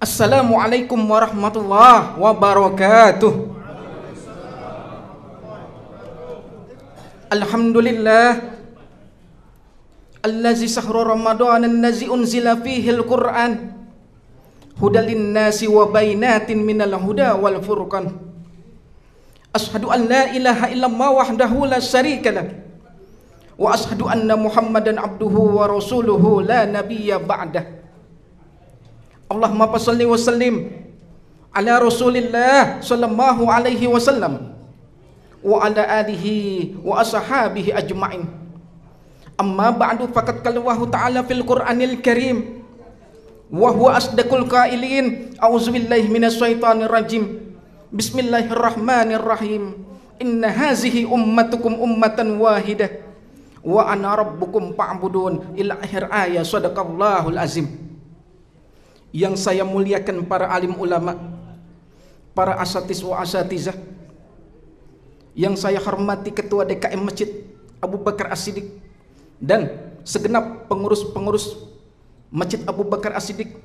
Assalamualaikum warahmatullahi wabarakatuh. Alhamdulillah Allazi sahra Ramadan allazi unzila fihi al-Qur'an hudal linnasi wa bainatin minal huda wal furqan Ashhadu an la ilaha illallah wahdahu la syarika lah wa ashhadu anna Muhammadan abduhu wa rasuluhu la nabiyya ba'dah Allahumma fa salli wa sallim ala rasulillah sallallahu alaihi wasallam wa ala alihi wa ashabihi ajma'in amma ba'du fakat kallahu ta'ala fil qur'anil karim wa asdakul kailin, qailin a'udzu billahi minas rajim bismillahirrahmanirrahim inna hazihi ummatukum ummatan wahidah wa ana rabbukum fa'budun ila akhir ayat sadaqallahul azim yang saya muliakan para alim ulama, para asatis wa asatizah, yang saya hormati Ketua DKM Masjid Abu Bakar As-Siddiq dan segenap pengurus-pengurus Masjid Abu Bakar As-Siddiq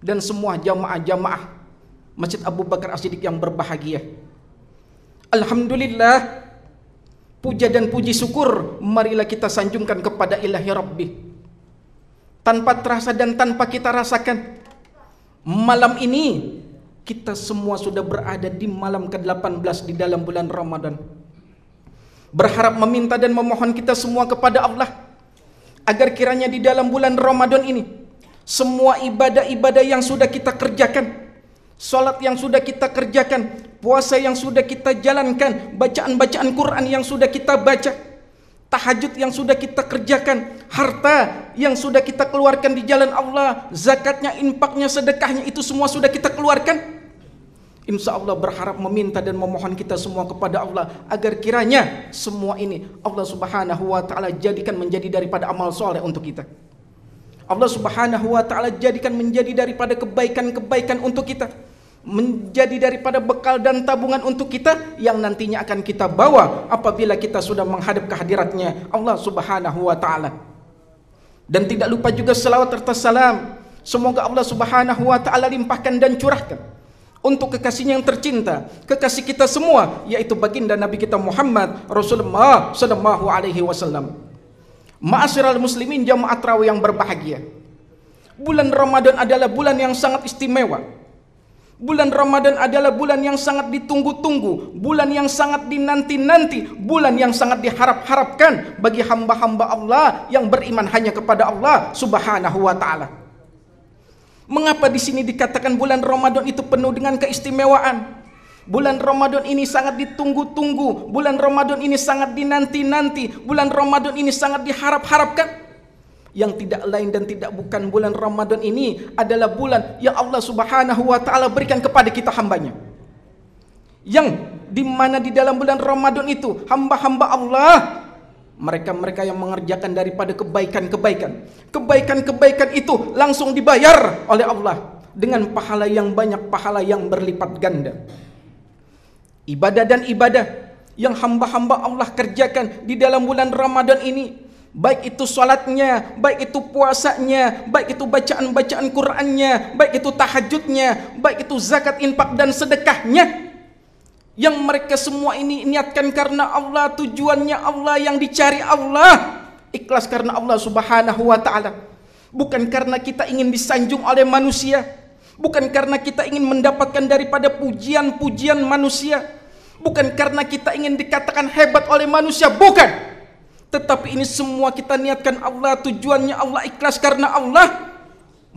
dan semua jamaah-jamaah Masjid Abu Bakar As-Siddiq yang berbahagia. Alhamdulillah puja dan puji syukur marilah kita sanjungkan kepada ilahi Rabbi tanpa terasa dan tanpa kita rasakan malam ini kita semua sudah berada di malam ke-18 di dalam bulan Ramadan. Berharap meminta dan memohon kita semua kepada Allah agar kiranya di dalam bulan Ramadan ini semua ibadah-ibadah yang sudah kita kerjakan, salat yang sudah kita kerjakan, puasa yang sudah kita jalankan, bacaan-bacaan Quran yang sudah kita baca, tahajud yang sudah kita kerjakan, harta yang sudah kita keluarkan di jalan Allah, zakatnya, impaknya, sedekahnya itu semua sudah kita keluarkan. Insya Allah berharap meminta dan memohon kita semua kepada Allah agar kiranya semua ini Allah Subhanahu wa taala jadikan menjadi daripada amal soleh untuk kita. Allah Subhanahu wa taala jadikan menjadi daripada kebaikan-kebaikan untuk kita menjadi daripada bekal dan tabungan untuk kita yang nantinya akan kita bawa apabila kita sudah menghadap kehadiratnya Allah Subhanahu wa taala. Dan tidak lupa juga selawat serta salam semoga Allah Subhanahu wa taala limpahkan dan curahkan untuk kekasihnya yang tercinta, kekasih kita semua yaitu baginda Nabi kita Muhammad Rasulullah sallallahu alaihi wasallam. Ma'asyiral muslimin jamaah tarawih yang berbahagia. Bulan Ramadan adalah bulan yang sangat istimewa Bulan Ramadan adalah bulan yang sangat ditunggu-tunggu, bulan yang sangat dinanti-nanti, bulan yang sangat diharap-harapkan bagi hamba-hamba Allah yang beriman hanya kepada Allah Subhanahu wa taala. Mengapa di sini dikatakan bulan Ramadan itu penuh dengan keistimewaan? Bulan Ramadan ini sangat ditunggu-tunggu, bulan Ramadan ini sangat dinanti-nanti, bulan Ramadan ini sangat diharap-harapkan yang tidak lain dan tidak bukan bulan Ramadan ini adalah bulan yang Allah Subhanahu wa taala berikan kepada kita hambanya. Yang di mana di dalam bulan Ramadan itu hamba-hamba Allah mereka-mereka yang mengerjakan daripada kebaikan-kebaikan. Kebaikan-kebaikan itu langsung dibayar oleh Allah dengan pahala yang banyak, pahala yang berlipat ganda. Ibadah dan ibadah yang hamba-hamba Allah kerjakan di dalam bulan Ramadan ini Baik itu sholatnya, baik itu puasanya, baik itu bacaan-bacaan Qur'annya, baik itu tahajudnya, baik itu zakat infak dan sedekahnya. Yang mereka semua ini niatkan karena Allah, tujuannya Allah, yang dicari Allah. Ikhlas karena Allah subhanahu wa ta'ala. Bukan karena kita ingin disanjung oleh manusia. Bukan karena kita ingin mendapatkan daripada pujian-pujian manusia. Bukan karena kita ingin dikatakan hebat oleh manusia. Bukan. Bukan. Tetapi ini semua kita niatkan Allah, tujuannya Allah ikhlas karena Allah.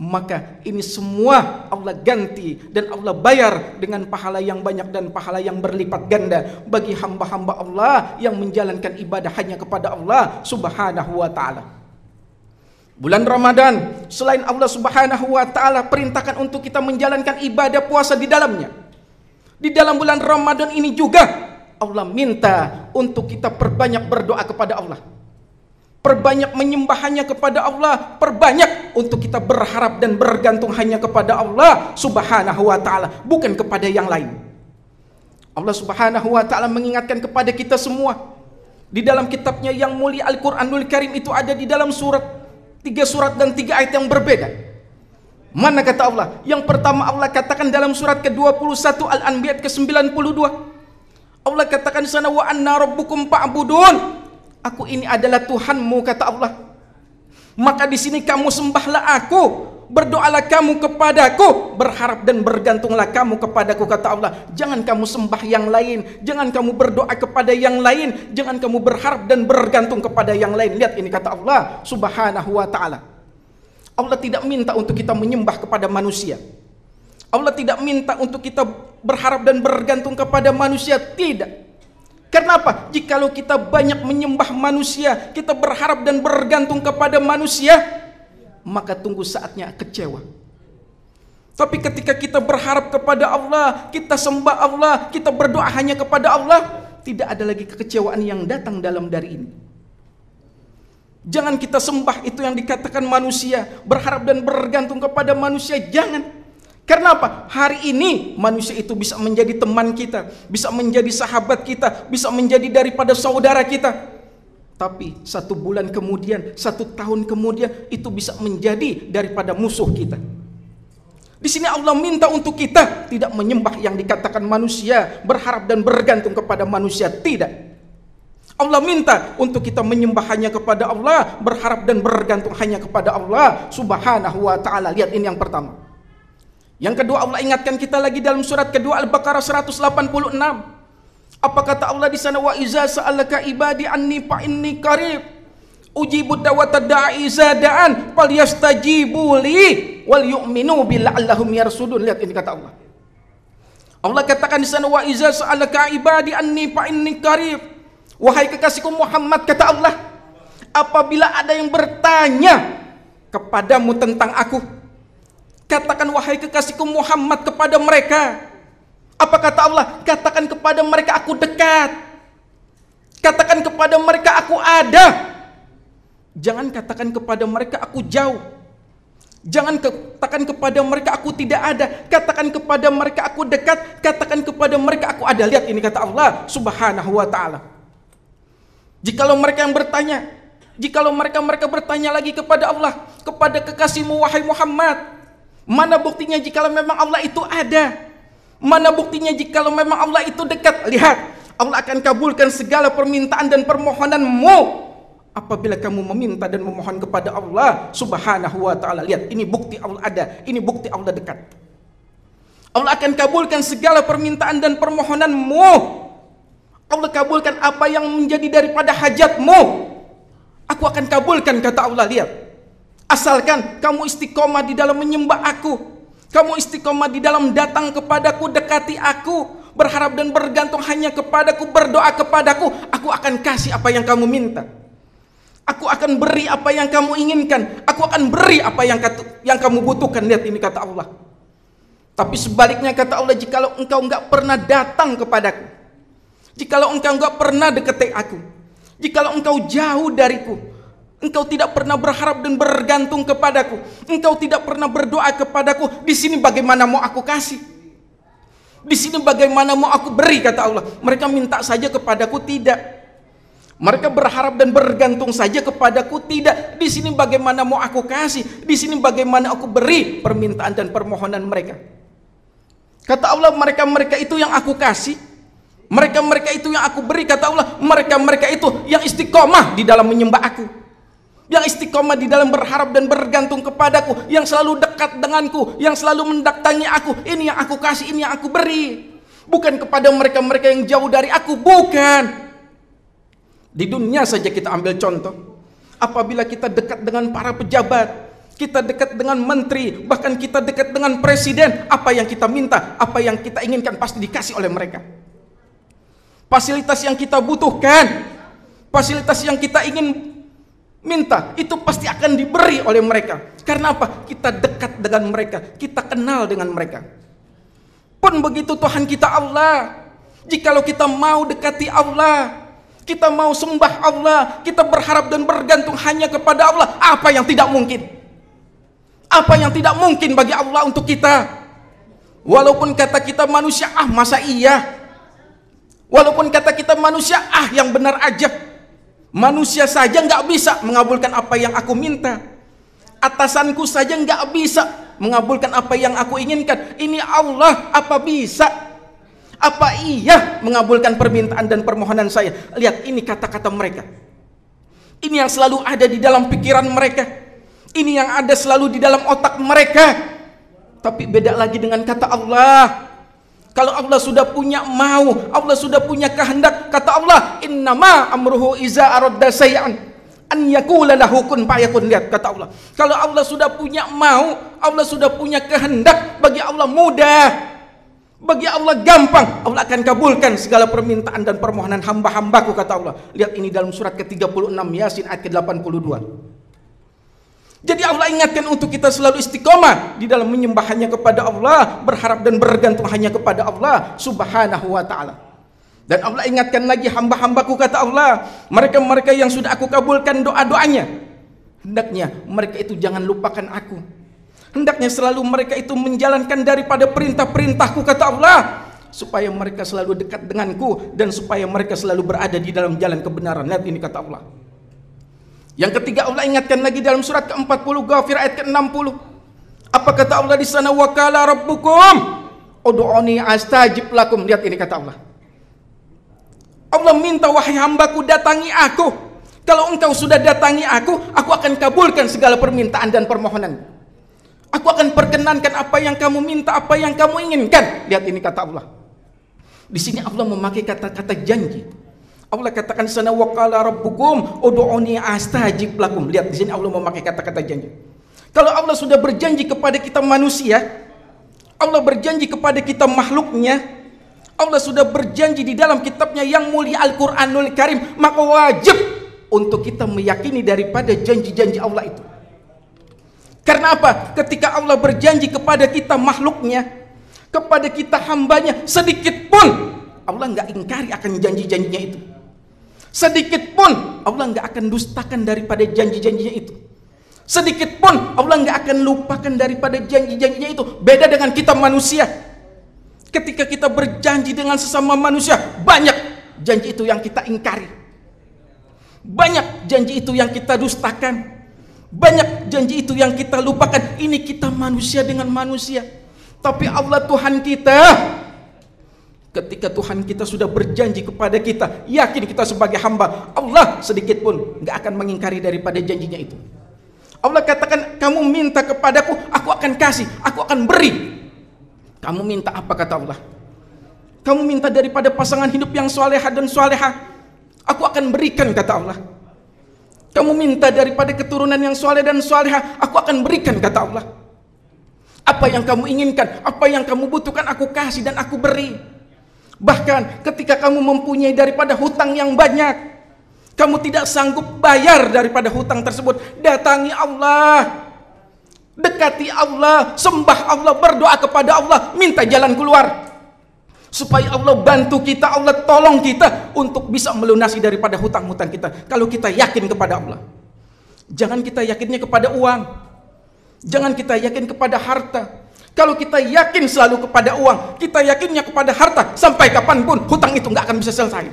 Maka ini semua Allah ganti dan Allah bayar dengan pahala yang banyak dan pahala yang berlipat ganda bagi hamba-hamba Allah yang menjalankan ibadah hanya kepada Allah subhanahu wa ta'ala. Bulan Ramadan, selain Allah Subhanahu wa taala perintahkan untuk kita menjalankan ibadah puasa di dalamnya. Di dalam bulan Ramadan ini juga Allah minta untuk kita perbanyak berdoa kepada Allah. Perbanyak menyembah hanya kepada Allah, perbanyak untuk kita berharap dan bergantung hanya kepada Allah Subhanahu wa taala, bukan kepada yang lain. Allah Subhanahu wa taala mengingatkan kepada kita semua di dalam kitabnya yang mulia Al-Qur'anul Karim itu ada di dalam surat tiga surat dan tiga ayat yang berbeda. Mana kata Allah? Yang pertama Allah katakan dalam surat ke-21 Al-Anbiya ke-92. Allah katakan di sana wa anna rabbukum fa'budun. Aku ini adalah Tuhanmu kata Allah. Maka di sini kamu sembahlah aku, berdoalah kamu kepadaku, berharap dan bergantunglah kamu kepadaku kata Allah. Jangan kamu sembah yang lain, jangan kamu berdoa kepada yang lain, jangan kamu berharap dan bergantung kepada yang lain. Lihat ini kata Allah Subhanahu wa taala. Allah tidak minta untuk kita menyembah kepada manusia. Allah tidak minta untuk kita berharap dan bergantung kepada manusia, tidak. Kenapa? apa? Jikalau kita banyak menyembah manusia, kita berharap dan bergantung kepada manusia, maka tunggu saatnya kecewa. Tapi ketika kita berharap kepada Allah, kita sembah Allah, kita berdoa hanya kepada Allah, tidak ada lagi kekecewaan yang datang dalam dari ini. Jangan kita sembah itu yang dikatakan manusia, berharap dan bergantung kepada manusia, jangan. Karena apa? Hari ini manusia itu bisa menjadi teman kita, bisa menjadi sahabat kita, bisa menjadi daripada saudara kita. Tapi satu bulan kemudian, satu tahun kemudian itu bisa menjadi daripada musuh kita. Di sini Allah minta untuk kita tidak menyembah yang dikatakan manusia, berharap dan bergantung kepada manusia, tidak. Allah minta untuk kita menyembah hanya kepada Allah, berharap dan bergantung hanya kepada Allah Subhanahu wa taala. Lihat ini yang pertama. Yang kedua Allah ingatkan kita lagi dalam surat kedua Al-Baqarah 186. Apa kata Allah di sana wa iza sa'alaka ibadi anni fa inni qarib ujibu da'wata da'i zada'an yastajibu li wal yu'minu billa'allahum yarsudun. Lihat ini kata Allah. Allah katakan di sana wa iza sa'alaka ibadi anni fa inni qarib. Wahai kekasihku Muhammad kata Allah, apabila ada yang bertanya kepadamu tentang aku, Katakan wahai kekasihku Muhammad kepada mereka. Apa kata Allah? Katakan kepada mereka aku dekat. Katakan kepada mereka aku ada. Jangan katakan kepada mereka aku jauh. Jangan katakan kepada mereka aku tidak ada. Katakan kepada mereka aku dekat. Katakan kepada mereka aku ada. Lihat ini kata Allah Subhanahu wa taala. Jikalau mereka yang bertanya, jikalau mereka mereka bertanya lagi kepada Allah, kepada kekasihmu wahai Muhammad, Mana buktinya jika memang Allah itu ada? Mana buktinya jika memang Allah itu dekat? Lihat, Allah akan kabulkan segala permintaan dan permohonanmu apabila kamu meminta dan memohon kepada Allah Subhanahu wa taala. Lihat, ini bukti Allah ada, ini bukti Allah dekat. Allah akan kabulkan segala permintaan dan permohonanmu. Allah kabulkan apa yang menjadi daripada hajatmu. Aku akan kabulkan kata Allah, lihat. Asalkan kamu istiqomah di dalam menyembah aku. Kamu istiqomah di dalam datang kepadaku, dekati aku. Berharap dan bergantung hanya kepadaku, berdoa kepadaku. Aku akan kasih apa yang kamu minta. Aku akan beri apa yang kamu inginkan. Aku akan beri apa yang, kata, yang kamu butuhkan. Lihat ini kata Allah. Tapi sebaliknya kata Allah, jikalau engkau enggak pernah datang kepadaku. Jikalau engkau enggak pernah dekati aku. Jikalau engkau jauh dariku Engkau tidak pernah berharap dan bergantung kepadaku. Engkau tidak pernah berdoa kepadaku. Di sini bagaimana mau aku kasih? Di sini bagaimana mau aku beri kata Allah? Mereka minta saja kepadaku tidak. Mereka berharap dan bergantung saja kepadaku tidak. Di sini bagaimana mau aku kasih? Di sini bagaimana aku beri permintaan dan permohonan mereka? Kata Allah, mereka-mereka itu yang aku kasih. Mereka-mereka itu yang aku beri kata Allah, mereka-mereka itu yang istiqomah di dalam menyembah aku yang istiqomah di dalam berharap dan bergantung kepadaku, yang selalu dekat denganku, yang selalu mendatangi aku, ini yang aku kasih, ini yang aku beri. Bukan kepada mereka-mereka yang jauh dari aku, bukan. Di dunia saja kita ambil contoh. Apabila kita dekat dengan para pejabat, kita dekat dengan menteri, bahkan kita dekat dengan presiden, apa yang kita minta, apa yang kita inginkan pasti dikasih oleh mereka. Fasilitas yang kita butuhkan, fasilitas yang kita ingin minta itu pasti akan diberi oleh mereka. Karena apa? Kita dekat dengan mereka, kita kenal dengan mereka. Pun begitu Tuhan kita Allah. Jikalau kita mau dekati Allah, kita mau sembah Allah, kita berharap dan bergantung hanya kepada Allah, apa yang tidak mungkin? Apa yang tidak mungkin bagi Allah untuk kita? Walaupun kata kita manusia, ah masa iya? Walaupun kata kita manusia, ah yang benar aja, Manusia saja nggak bisa mengabulkan apa yang aku minta. Atasanku saja nggak bisa mengabulkan apa yang aku inginkan. Ini Allah apa bisa? Apa iya mengabulkan permintaan dan permohonan saya? Lihat ini kata-kata mereka. Ini yang selalu ada di dalam pikiran mereka. Ini yang ada selalu di dalam otak mereka. Tapi beda lagi dengan kata Allah. Kalau Allah sudah punya mau, Allah sudah punya kehendak, kata Allah, "Innama amruhu iza aradda sayyan an yakula lahu kun fayakun." Lihat kata Allah. Kalau Allah sudah punya mau, Allah sudah punya kehendak, bagi Allah mudah. Bagi Allah gampang, Allah akan kabulkan segala permintaan dan permohonan hamba-hambaku kata Allah. Lihat ini dalam surat ke-36 Yasin ayat ke-82. Jadi Allah ingatkan untuk kita selalu istiqomah di dalam menyembah hanya kepada Allah, berharap dan bergantung hanya kepada Allah Subhanahu wa taala. Dan Allah ingatkan lagi hamba-hambaku kata Allah, mereka-mereka yang sudah aku kabulkan doa-doanya. Hendaknya mereka itu jangan lupakan aku. Hendaknya selalu mereka itu menjalankan daripada perintah-perintahku kata Allah supaya mereka selalu dekat denganku dan supaya mereka selalu berada di dalam jalan kebenaran. Lihat ini kata Allah. Yang ketiga Allah ingatkan lagi dalam surat ke-40 Ghafir ayat ke-60. Apa kata Allah di sana wakala rabbukum ud'uni astajib lakum. Lihat ini kata Allah. Allah minta wahai hambaku datangi aku. Kalau engkau sudah datangi aku, aku akan kabulkan segala permintaan dan permohonan. Aku akan perkenankan apa yang kamu minta, apa yang kamu inginkan. Lihat ini kata Allah. Di sini Allah memakai kata-kata janji. Allah katakan sana waqala rabbukum ud'uni astajib lakum. Lihat di sini Allah memakai kata-kata janji. Kalau Allah sudah berjanji kepada kita manusia, Allah berjanji kepada kita makhluknya, Allah sudah berjanji di dalam kitabnya yang mulia Al-Quranul Karim, maka wajib untuk kita meyakini daripada janji-janji Allah itu. Karena apa? Ketika Allah berjanji kepada kita makhluknya, kepada kita hambanya, sedikit pun Allah nggak ingkari akan janji-janjinya itu. Sedikit pun Allah nggak akan dustakan daripada janji-janjinya itu. Sedikit pun Allah nggak akan lupakan daripada janji-janjinya itu. Beda dengan kita manusia. Ketika kita berjanji dengan sesama manusia, banyak janji itu yang kita ingkari. Banyak janji itu yang kita dustakan. Banyak janji itu yang kita lupakan. Ini kita manusia dengan manusia. Tapi Allah Tuhan kita Ketika Tuhan kita sudah berjanji kepada kita, yakin kita sebagai hamba, Allah sedikit pun nggak akan mengingkari daripada janjinya itu. Allah katakan, kamu minta kepadaku, aku akan kasih, aku akan beri. Kamu minta apa kata Allah? Kamu minta daripada pasangan hidup yang soleha dan soleha, aku akan berikan kata Allah. Kamu minta daripada keturunan yang soleh dan soleha, aku akan berikan kata Allah. Apa yang kamu inginkan, apa yang kamu butuhkan, aku kasih dan aku beri. Bahkan ketika kamu mempunyai daripada hutang yang banyak, kamu tidak sanggup bayar daripada hutang tersebut, datangi Allah. Dekati Allah, sembah Allah, berdoa kepada Allah, minta jalan keluar. Supaya Allah bantu kita, Allah tolong kita untuk bisa melunasi daripada hutang-hutang kita. Kalau kita yakin kepada Allah. Jangan kita yakinnya kepada uang. Jangan kita yakin kepada harta. Kalau kita yakin selalu kepada uang, kita yakinnya kepada harta, sampai kapanpun hutang itu nggak akan bisa selesai.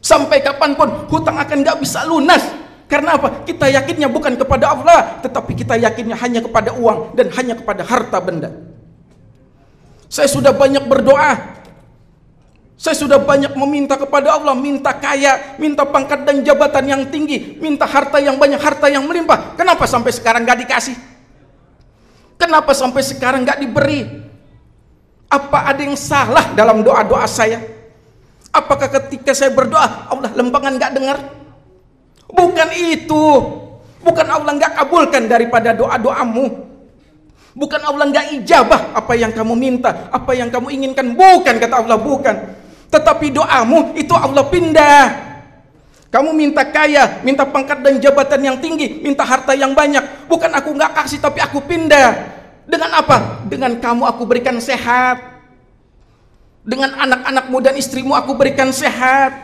Sampai kapanpun hutang akan nggak bisa lunas. Karena apa? Kita yakinnya bukan kepada Allah, tetapi kita yakinnya hanya kepada uang dan hanya kepada harta benda. Saya sudah banyak berdoa. Saya sudah banyak meminta kepada Allah, minta kaya, minta pangkat dan jabatan yang tinggi, minta harta yang banyak, harta yang melimpah. Kenapa sampai sekarang gak dikasih? Kenapa sampai sekarang nggak diberi? Apa ada yang salah dalam doa-doa saya? Apakah ketika saya berdoa, Allah lembangan nggak dengar? Bukan itu. Bukan Allah nggak kabulkan daripada doa-doamu. Bukan Allah nggak ijabah apa yang kamu minta, apa yang kamu inginkan. Bukan, kata Allah, bukan. Tetapi doamu itu Allah pindah. Kamu minta kaya, minta pangkat dan jabatan yang tinggi, minta harta yang banyak. Bukan aku nggak kasih, tapi aku pindah. Dengan apa? Dengan kamu aku berikan sehat. Dengan anak-anakmu dan istrimu aku berikan sehat.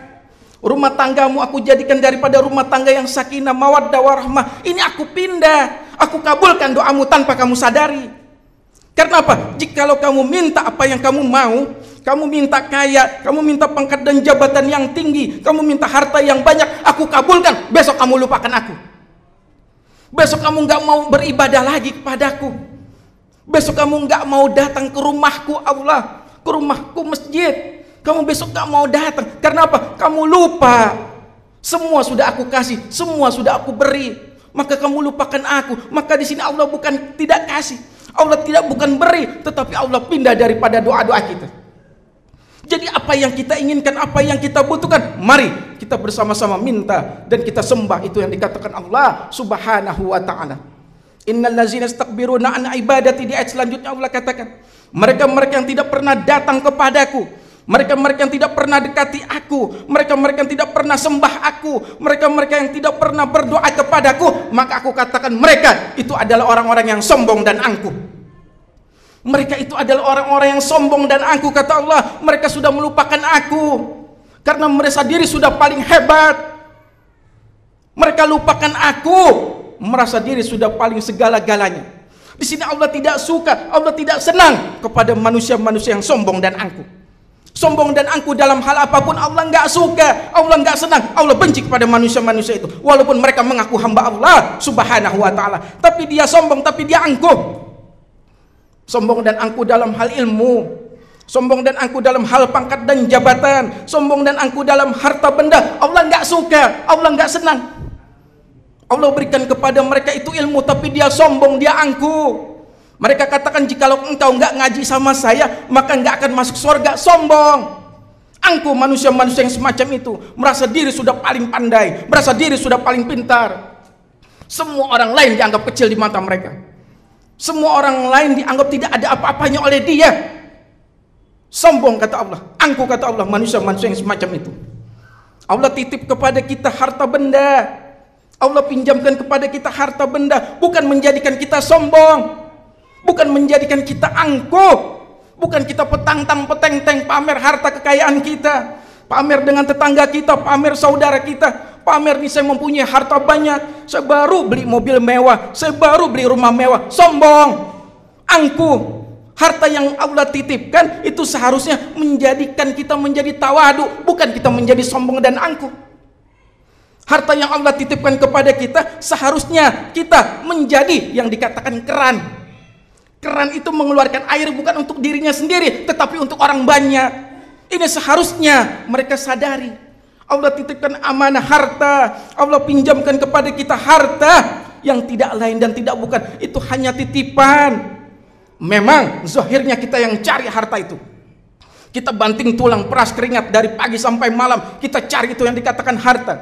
Rumah tanggamu aku jadikan daripada rumah tangga yang sakinah, mawaddah, warahmah. Ini aku pindah. Aku kabulkan doamu tanpa kamu sadari. Karena apa? Jikalau kamu minta apa yang kamu mau, kamu minta kaya, kamu minta pangkat dan jabatan yang tinggi, kamu minta harta yang banyak, aku kabulkan. Besok kamu lupakan aku. Besok kamu nggak mau beribadah lagi kepadaku. Besok kamu nggak mau datang ke rumahku Allah, ke rumahku masjid. Kamu besok nggak mau datang. Karena apa? Kamu lupa. Semua sudah aku kasih, semua sudah aku beri. Maka kamu lupakan aku. Maka di sini Allah bukan tidak kasih, Allah tidak bukan beri, tetapi Allah pindah daripada doa-doa kita. Jadi apa yang kita inginkan, apa yang kita butuhkan, mari kita bersama-sama minta dan kita sembah itu yang dikatakan Allah Subhanahu wa taala. Innal ladzina istakbiruna an ibadati di ayat selanjutnya Allah katakan, mereka-mereka yang tidak pernah datang kepadaku, mereka-mereka yang tidak pernah dekati aku, mereka-mereka yang tidak pernah sembah aku, mereka-mereka yang tidak pernah berdoa kepadaku, maka aku katakan mereka itu adalah orang-orang yang sombong dan angkuh. Mereka itu adalah orang-orang yang sombong dan angkuh kata Allah. Mereka sudah melupakan aku karena merasa diri sudah paling hebat. Mereka lupakan aku, merasa diri sudah paling segala-galanya. Di sini Allah tidak suka, Allah tidak senang kepada manusia-manusia yang sombong dan angkuh. Sombong dan angkuh dalam hal apapun Allah nggak suka, Allah nggak senang, Allah benci kepada manusia-manusia itu. Walaupun mereka mengaku hamba Allah Subhanahu wa taala, tapi dia sombong, tapi dia angkuh sombong dan angku dalam hal ilmu sombong dan angku dalam hal pangkat dan jabatan sombong dan angku dalam harta benda Allah nggak suka Allah nggak senang Allah berikan kepada mereka itu ilmu tapi dia sombong dia angku mereka katakan jikalau engkau nggak ngaji sama saya maka nggak akan masuk surga sombong angku manusia-manusia yang semacam itu merasa diri sudah paling pandai merasa diri sudah paling pintar semua orang lain dianggap kecil di mata mereka semua orang lain dianggap tidak ada apa-apanya oleh dia. Sombong kata Allah, angku kata Allah manusia-manusia yang semacam itu. Allah titip kepada kita harta benda. Allah pinjamkan kepada kita harta benda bukan menjadikan kita sombong. Bukan menjadikan kita angkuh. Bukan kita petang-tang peteng-teng pamer harta kekayaan kita, pamer dengan tetangga kita, pamer saudara kita, pamer nih saya mempunyai harta banyak, saya baru beli mobil mewah, saya baru beli rumah mewah, sombong, angkuh. Harta yang Allah titipkan itu seharusnya menjadikan kita menjadi tawadu, bukan kita menjadi sombong dan angkuh. Harta yang Allah titipkan kepada kita seharusnya kita menjadi yang dikatakan keran. Keran itu mengeluarkan air bukan untuk dirinya sendiri, tetapi untuk orang banyak. Ini seharusnya mereka sadari. Allah titipkan amanah harta, Allah pinjamkan kepada kita harta yang tidak lain dan tidak bukan, itu hanya titipan. Memang zahirnya kita yang cari harta itu. Kita banting tulang peras keringat dari pagi sampai malam, kita cari itu yang dikatakan harta.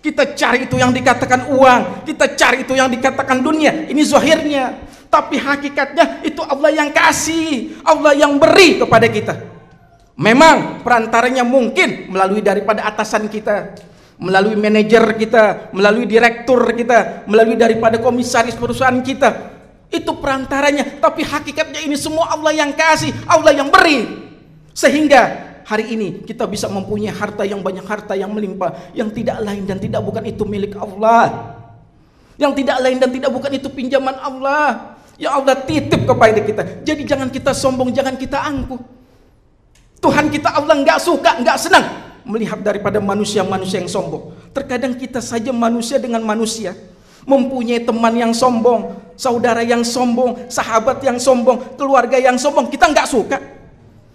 Kita cari itu yang dikatakan uang, kita cari itu yang dikatakan dunia. Ini zahirnya. tapi hakikatnya itu Allah yang kasih, Allah yang beri kepada kita. Memang perantaranya mungkin melalui daripada atasan kita, melalui manajer kita, melalui direktur kita, melalui daripada komisaris perusahaan kita. Itu perantaranya, tapi hakikatnya ini semua Allah yang kasih, Allah yang beri. Sehingga hari ini kita bisa mempunyai harta yang banyak, harta yang melimpah, yang tidak lain dan tidak bukan itu milik Allah. Yang tidak lain dan tidak bukan itu pinjaman Allah. Yang Allah titip kepada kita. Jadi jangan kita sombong, jangan kita angkuh. Tuhan kita Allah nggak suka, nggak senang melihat daripada manusia-manusia yang sombong. Terkadang kita saja manusia dengan manusia mempunyai teman yang sombong, saudara yang sombong, sahabat yang sombong, keluarga yang sombong, kita nggak suka.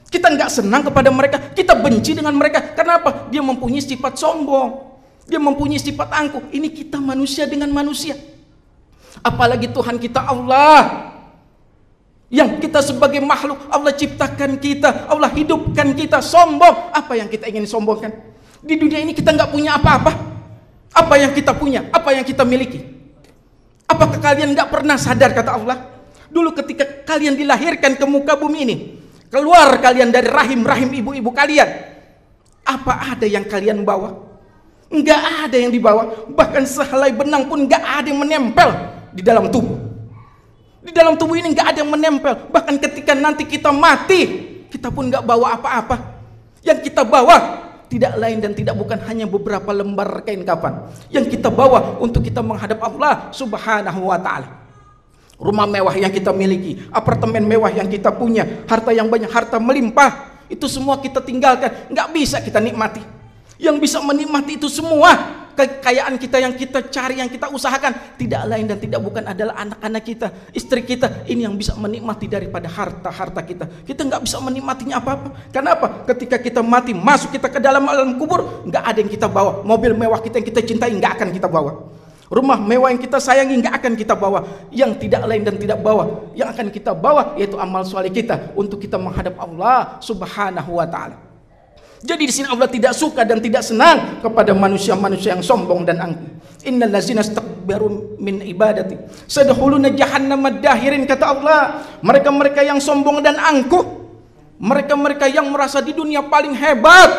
Kita nggak senang kepada mereka, kita benci dengan mereka. Kenapa? Dia mempunyai sifat sombong. Dia mempunyai sifat angkuh. Ini kita manusia dengan manusia. Apalagi Tuhan kita Allah yang kita sebagai makhluk Allah ciptakan kita Allah hidupkan kita sombong apa yang kita ingin sombongkan di dunia ini kita nggak punya apa-apa apa yang kita punya apa yang kita miliki apakah kalian nggak pernah sadar kata Allah dulu ketika kalian dilahirkan ke muka bumi ini keluar kalian dari rahim-rahim ibu-ibu kalian apa ada yang kalian bawa nggak ada yang dibawa bahkan sehelai benang pun nggak ada yang menempel di dalam tubuh di dalam tubuh ini nggak ada yang menempel. Bahkan ketika nanti kita mati, kita pun nggak bawa apa-apa. Yang kita bawa tidak lain dan tidak bukan hanya beberapa lembar kain kafan yang kita bawa untuk kita menghadap Allah Subhanahu wa taala. Rumah mewah yang kita miliki, apartemen mewah yang kita punya, harta yang banyak, harta melimpah, itu semua kita tinggalkan, nggak bisa kita nikmati. Yang bisa menikmati itu semua kekayaan kita yang kita cari, yang kita usahakan tidak lain dan tidak bukan adalah anak-anak kita, istri kita ini yang bisa menikmati daripada harta-harta kita. Kita nggak bisa menikmatinya apa-apa. Kenapa? Ketika kita mati, masuk kita ke dalam alam kubur, nggak ada yang kita bawa. Mobil mewah kita yang kita cintai nggak akan kita bawa. Rumah mewah yang kita sayangi nggak akan kita bawa. Yang tidak lain dan tidak bawa, yang akan kita bawa yaitu amal soleh kita untuk kita menghadap Allah Subhanahu wa taala. Jadi di sini Allah tidak suka dan tidak senang kepada manusia-manusia yang sombong dan angkuh. Innal ladzina astakbaru min ibadati sadkhuluna jahannama dahirin kata Allah. Mereka-mereka yang sombong dan angkuh, mereka-mereka yang merasa di dunia paling hebat,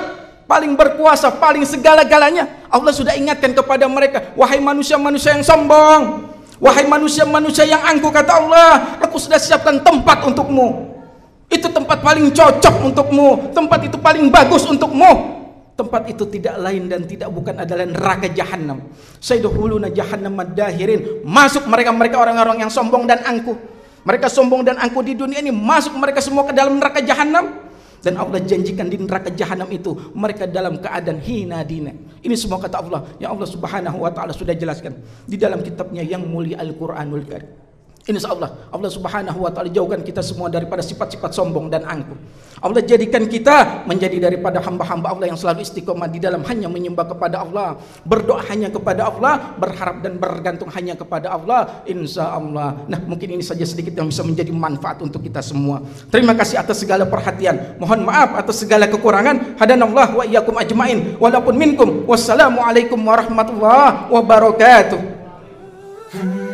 paling berkuasa, paling segala-galanya. Allah sudah ingatkan kepada mereka, wahai manusia-manusia yang sombong, wahai manusia-manusia yang angkuh kata Allah, aku sudah siapkan tempat untukmu itu tempat paling cocok untukmu. Tempat itu paling bagus untukmu. Tempat itu tidak lain dan tidak bukan adalah neraka jahanam. Sayyiduhuluna jahanam madahirin. Masuk mereka-mereka orang-orang yang sombong dan angkuh. Mereka sombong dan angkuh di dunia ini masuk mereka semua ke dalam neraka jahanam dan Allah janjikan di neraka jahanam itu mereka dalam keadaan hina dina. Ini semua kata Allah yang Allah Subhanahu wa taala sudah jelaskan di dalam kitabnya yang mulia Al-Qur'anul Karim. Insya Allah, Allah subhanahu wa ta'ala jauhkan kita semua daripada sifat-sifat sombong dan angkuh. Allah jadikan kita menjadi daripada hamba-hamba Allah yang selalu istiqomah di dalam hanya menyembah kepada Allah. Berdoa hanya kepada Allah, berharap dan bergantung hanya kepada Allah. Insya Allah. Nah mungkin ini saja sedikit yang bisa menjadi manfaat untuk kita semua. Terima kasih atas segala perhatian. Mohon maaf atas segala kekurangan. Hadanallah wa iyyakum ajmain. Walaupun minkum. Wassalamualaikum warahmatullahi wabarakatuh.